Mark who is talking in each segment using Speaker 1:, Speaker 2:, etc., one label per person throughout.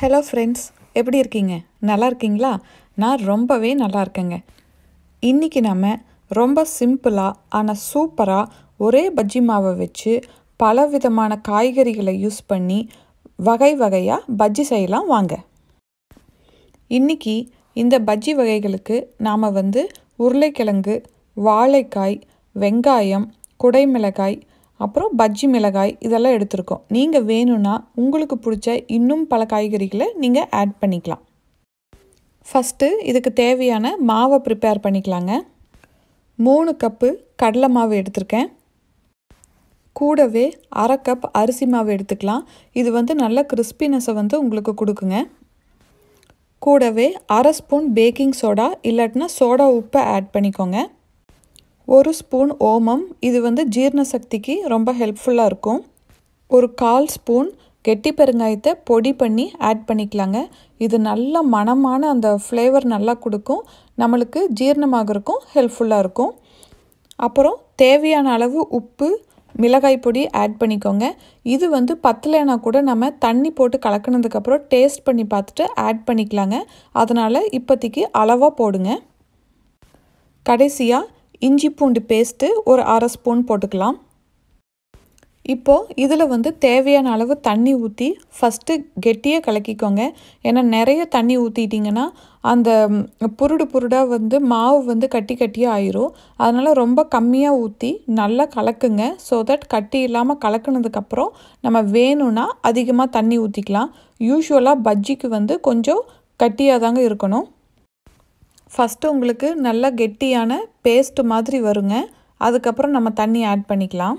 Speaker 1: hello friends எப்படி இருக்கீங்க நல்லா இருக்கீங்களா நான் ரொம்பவே நல்லா இருக்கேங்க இன்றைக்கி நம்ம ரொம்ப சிம்பிளாக ஆனால் சூப்பராக ஒரே பஜ்ஜி மாவை வச்சு பல விதமான காய்கறிகளை யூஸ் பண்ணி வகை வகையாக பஜ்ஜி செய்யலாம் வாங்க இன்றைக்கி இந்த பஜ்ஜி வகைகளுக்கு நாம் வந்து உருளைக்கிழங்கு வாழைக்காய் வெங்காயம் குடைமிளகாய் அப்புறம் பஜ்ஜி மிளகாய் இதெல்லாம் எடுத்துருக்கோம் நீங்கள் வேணும்னா உங்களுக்கு பிடிச்ச இன்னும் பல காய்கறிகளை நீங்கள் ஆட் பண்ணிக்கலாம் ஃபஸ்ட்டு இதுக்கு தேவையான மாவை ப்ரிப்பேர் பண்ணிக்கலாங்க மூணு கப்பு கடலை மாவு எடுத்திருக்கேன் கூடவே அரை கப் அரிசி மாவு எடுத்துக்கலாம் இது வந்து நல்ல கிறிஸ்பினஸை வந்து உங்களுக்கு கொடுக்குங்க கூடவே அரை ஸ்பூன் பேக்கிங் சோடா இல்லாட்டினா சோடா உப்பை ஆட் பண்ணிக்கோங்க ஒரு ஸ்பூன் ஓமம் இது வந்து ஜீரண சக்திக்கு ரொம்ப ஹெல்ப்ஃபுல்லாக இருக்கும் ஒரு கால் ஸ்பூன் கெட்டி பெருங்காயத்தை பொடி பண்ணி ஆட் பண்ணிக்கலாங்க இது நல்ல மனமான அந்த ஃப்ளேவர் நல்லா கொடுக்கும் நம்மளுக்கு ஜீரணமாகறக்கும் ஹெல்ப்ஃபுல்லாக இருக்கும் அப்புறம் தேவையான அளவு உப்பு மிளகாய் பொடி ஆட் பண்ணிக்கோங்க இது வந்து பத்தலைனா கூட நம்ம தண்ணி போட்டு கலக்கினதுக்கப்புறம் டேஸ்ட் பண்ணி பார்த்துட்டு ஆட் பண்ணிக்கலாங்க அதனால் இப்போதைக்கு அளவாக போடுங்க கடைசியாக இஞ்சி பூண்டு பேஸ்ட்டு ஒரு அரை ஸ்பூன் போட்டுக்கலாம் இப்போது இதில் வந்து தேவையான அளவு தண்ணி ஊற்றி ஃபஸ்ட்டு கெட்டியாக கலக்கிக்கோங்க ஏன்னா நிறைய தண்ணி ஊற்றிட்டிங்கன்னா அந்த புருடு புருடாக வந்து மாவு வந்து கட்டி கட்டியாக ஆயிரும் அதனால் ரொம்ப கம்மியாக ஊற்றி நல்லா கலக்குங்க ஸோ தட் கட்டி இல்லாமல் கலக்குனதுக்கப்புறம் நம்ம வேணும்னா அதிகமாக தண்ணி ஊற்றிக்கலாம் யூஸ்வலாக பஜ்ஜிக்கு வந்து கொஞ்சம் கட்டியாக தாங்க இருக்கணும் ஃபஸ்ட்டு உங்களுக்கு நல்லா கெட்டியான பேஸ்ட்டு மாதிரி வருங்க அதுக்கப்புறம் நம்ம தண்ணி ஆட் பண்ணிக்கலாம்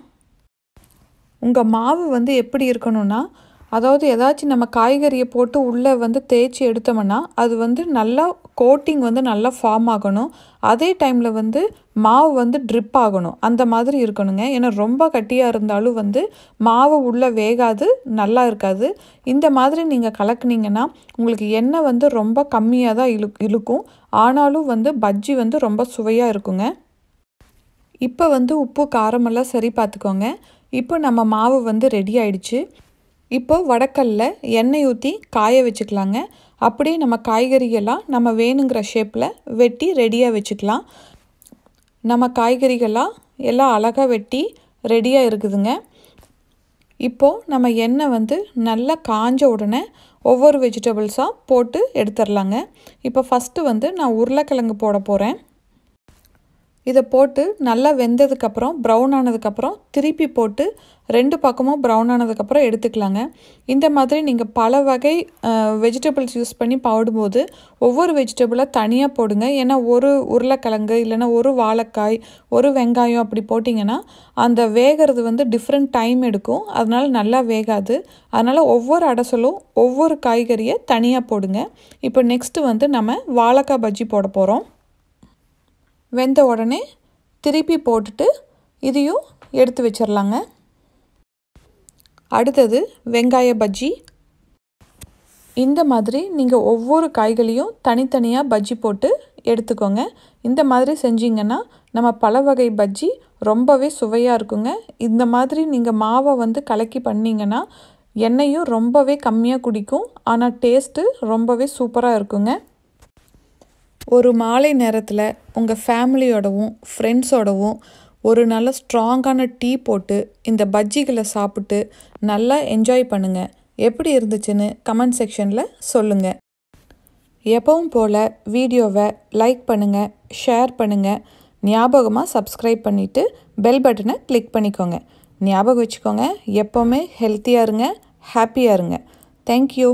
Speaker 1: உங்கள் மாவு வந்து எப்படி இருக்கணும்னா அதாவது ஏதாச்சும் நம்ம காய்கறியை போட்டு உள்ளே வந்து தேய்ச்சி எடுத்தோம்னா அது வந்து நல்லா கோட்டிங் வந்து நல்லா ஃபார்ம் ஆகணும் அதே டைமில் வந்து மாவு வந்து ட்ரிப் ஆகணும் அந்த மாதிரி இருக்கணுங்க ஏன்னா ரொம்ப கட்டியாக இருந்தாலும் வந்து மாவு உள்ளே வேகாது நல்லா இருக்காது இந்த மாதிரி நீங்கள் கலக்குனீங்கன்னா உங்களுக்கு எண்ணெய் வந்து ரொம்ப கம்மியாக தான் இழு இழுக்கும் ஆனாலும் வந்து பஜ்ஜி வந்து ரொம்ப சுவையாக இருக்குங்க இப்போ வந்து உப்பு காரமெல்லாம் சரி பார்த்துக்கோங்க இப்போ நம்ம மாவு வந்து ரெடி ஆயிடுச்சு இப்போது வடக்கல்ல எண்ணெய் ஊற்றி காய வச்சுக்கலாங்க அப்படியே நம்ம காய்கறிகள்லாம் நம்ம வேணுங்கிற ஷேப்பில் வெட்டி ரெடியாக வச்சுக்கலாம் நம்ம காய்கறிகள்லாம் எல்லாம் அழகாக வெட்டி ரெடியாக இருக்குதுங்க இப்போது நம்ம எண்ணெய் வந்து நல்லா காஞ்ச உடனே ஒவ்வொரு வெஜிடபிள்ஸாக போட்டு எடுத்துடலாங்க இப்போ ஃபஸ்ட்டு வந்து நான் உருளைக்கிழங்கு போட போகிறேன் இதை போட்டு நல்லா வெந்ததுக்கப்புறம் ப்ரௌன் ஆனதுக்கப்புறம் திருப்பி போட்டு ரெண்டு பக்கமும் ப்ரௌன் ஆனதுக்கப்புறம் எடுத்துக்கலாங்க இந்த மாதிரி நீங்கள் பல வகை வெஜிடபிள்ஸ் யூஸ் பண்ணி போடும்போது ஒவ்வொரு வெஜிடபிளாக தனியாக போடுங்க ஏன்னா ஒரு உருளைக்கிழங்கு இல்லைன்னா ஒரு வாழைக்காய் ஒரு வெங்காயம் அப்படி போட்டிங்கன்னா அந்த வேகிறது வந்து டிஃப்ரெண்ட் டைம் எடுக்கும் அதனால் நல்லா வேகாது அதனால் ஒவ்வொரு அடசலும் ஒவ்வொரு காய்கறியை தனியாக போடுங்க இப்போ நெக்ஸ்ட்டு வந்து நம்ம வாழைக்காய் பஜ்ஜி போட போகிறோம் வெந்த உடனே திருப்பி போட்டுட்டு இதையும் எடுத்து வச்சிடலாங்க அடுத்தது வெங்காய பஜ்ஜி இந்த மாதிரி நீங்கள் ஒவ்வொரு காய்களையும் தனித்தனியாக பஜ்ஜி போட்டு எடுத்துக்கோங்க இந்த மாதிரி செஞ்சீங்கன்னா நம்ம பல வகை பஜ்ஜி ரொம்பவே சுவையாக இருக்குங்க இந்த மாதிரி நீங்கள் மாவை வந்து கலக்கி பண்ணிங்கன்னா எண்ணெயும் ரொம்பவே கம்மியாக குடிக்கும் ஆனால் டேஸ்ட்டு ரொம்பவே சூப்பராக இருக்குங்க ஒரு மாலை நேரத்தில் உங்கள் ஃபேமிலியோடவும் ஃப்ரெண்ட்ஸோடவும் ஒரு நல்ல ஸ்ட்ராங்கான டீ போட்டு இந்த பஜ்ஜிகளை சாப்பிட்டு நல்லா என்ஜாய் பண்ணுங்கள் எப்படி இருந்துச்சுன்னு கமெண்ட் செக்ஷனில் சொல்லுங்கள் எப்பவும் போல் வீடியோவை லைக் பண்ணுங்கள் ஷேர் பண்ணுங்கள் ஞாபகமாக சப்ஸ்கிரைப் பண்ணிவிட்டு பெல் பட்டனை கிளிக் பண்ணிக்கோங்க ஞாபகம் வச்சுக்கோங்க எப்போவுமே ஹெல்த்தியாக இருங்க ஹாப்பியாக இருங்க தேங்க்யூ